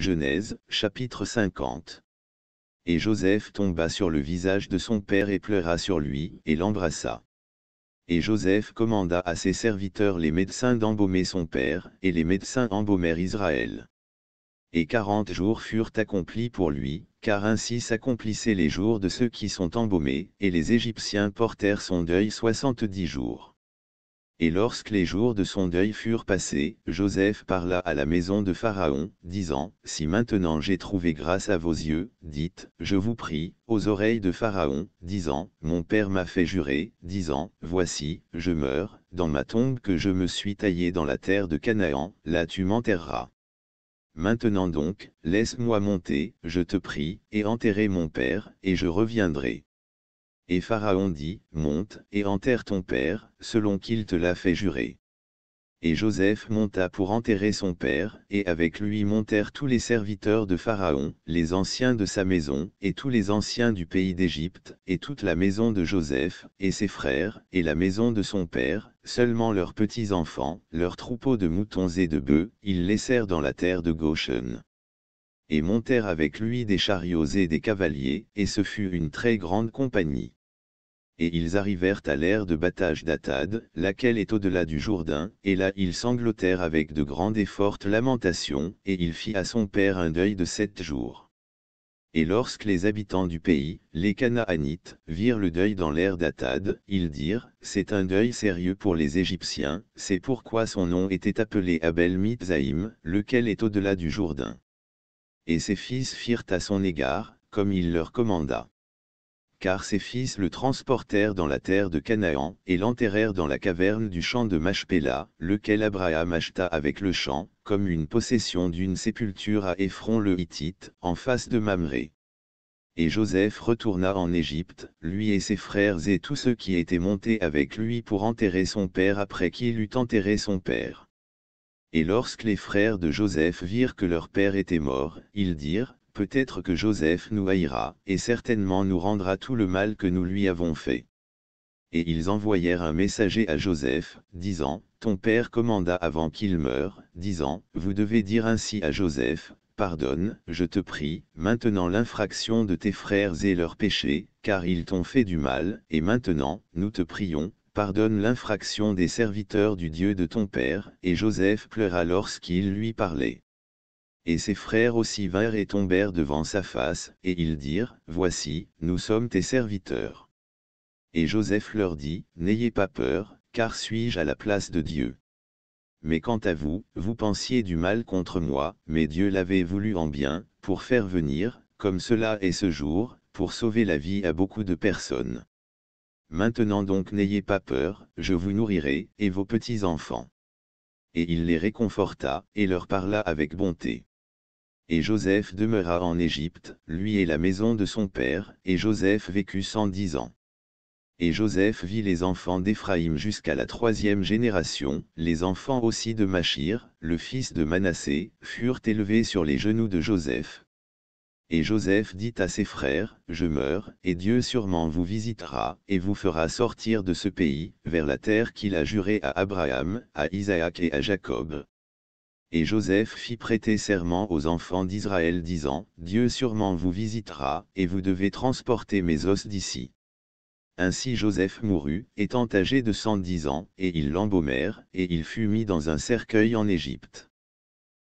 Genèse, chapitre 50. Et Joseph tomba sur le visage de son père et pleura sur lui, et l'embrassa. Et Joseph commanda à ses serviteurs les médecins d'embaumer son père, et les médecins embaumèrent Israël. Et quarante jours furent accomplis pour lui, car ainsi s'accomplissaient les jours de ceux qui sont embaumés, et les Égyptiens portèrent son deuil soixante-dix jours. Et lorsque les jours de son deuil furent passés, Joseph parla à la maison de Pharaon, disant, Si maintenant j'ai trouvé grâce à vos yeux, dites, je vous prie, aux oreilles de Pharaon, disant, Mon père m'a fait jurer, disant, Voici, je meurs, dans ma tombe que je me suis taillée dans la terre de Canaan, là tu m'enterreras. Maintenant donc, laisse-moi monter, je te prie, et enterrer mon père, et je reviendrai. Et Pharaon dit, Monte, et enterre ton père, selon qu'il te l'a fait jurer. Et Joseph monta pour enterrer son père, et avec lui montèrent tous les serviteurs de Pharaon, les anciens de sa maison, et tous les anciens du pays d'Égypte, et toute la maison de Joseph, et ses frères, et la maison de son père, seulement leurs petits-enfants, leurs troupeaux de moutons et de bœufs, ils laissèrent dans la terre de Goshen. Et montèrent avec lui des chariots et des cavaliers, et ce fut une très grande compagnie et ils arrivèrent à l'ère de battage d'Atad, laquelle est au-delà du Jourdain, et là ils sanglotèrent avec de grandes et fortes lamentations, et il fit à son père un deuil de sept jours. Et lorsque les habitants du pays, les Canaanites, virent le deuil dans l'ère d'Atad, ils dirent, c'est un deuil sérieux pour les Égyptiens, c'est pourquoi son nom était appelé Abel mitzaïm lequel est au-delà du Jourdain. Et ses fils firent à son égard, comme il leur commanda car ses fils le transportèrent dans la terre de Canaan, et l'enterrèrent dans la caverne du champ de Machpéla, lequel Abraham acheta avec le champ, comme une possession d'une sépulture à Ephron le Hittite, en face de Mamré. Et Joseph retourna en Égypte, lui et ses frères et tous ceux qui étaient montés avec lui pour enterrer son père après qu'il eut enterré son père. Et lorsque les frères de Joseph virent que leur père était mort, ils dirent, Peut-être que Joseph nous haïra, et certainement nous rendra tout le mal que nous lui avons fait. Et ils envoyèrent un messager à Joseph, disant, Ton père commanda avant qu'il meure, disant, Vous devez dire ainsi à Joseph, Pardonne, je te prie, maintenant l'infraction de tes frères et leurs péchés, car ils t'ont fait du mal, et maintenant, nous te prions, pardonne l'infraction des serviteurs du Dieu de ton père, et Joseph pleura lorsqu'il lui parlait. Et ses frères aussi vinrent et tombèrent devant sa face, et ils dirent, Voici, nous sommes tes serviteurs. Et Joseph leur dit, N'ayez pas peur, car suis-je à la place de Dieu Mais quant à vous, vous pensiez du mal contre moi, mais Dieu l'avait voulu en bien, pour faire venir, comme cela est ce jour, pour sauver la vie à beaucoup de personnes. Maintenant donc n'ayez pas peur, je vous nourrirai, et vos petits-enfants. Et il les réconforta, et leur parla avec bonté. Et Joseph demeura en Égypte, lui et la maison de son père, et Joseph vécut cent dix ans. Et Joseph vit les enfants d'Éphraïm jusqu'à la troisième génération, les enfants aussi de Machir, le fils de Manassé, furent élevés sur les genoux de Joseph. Et Joseph dit à ses frères, Je meurs, et Dieu sûrement vous visitera, et vous fera sortir de ce pays, vers la terre qu'il a jurée à Abraham, à Isaac et à Jacob, et Joseph fit prêter serment aux enfants d'Israël disant, Dieu sûrement vous visitera, et vous devez transporter mes os d'ici. Ainsi Joseph mourut, étant âgé de 110 ans, et ils l'embaumèrent, et il fut mis dans un cercueil en Égypte.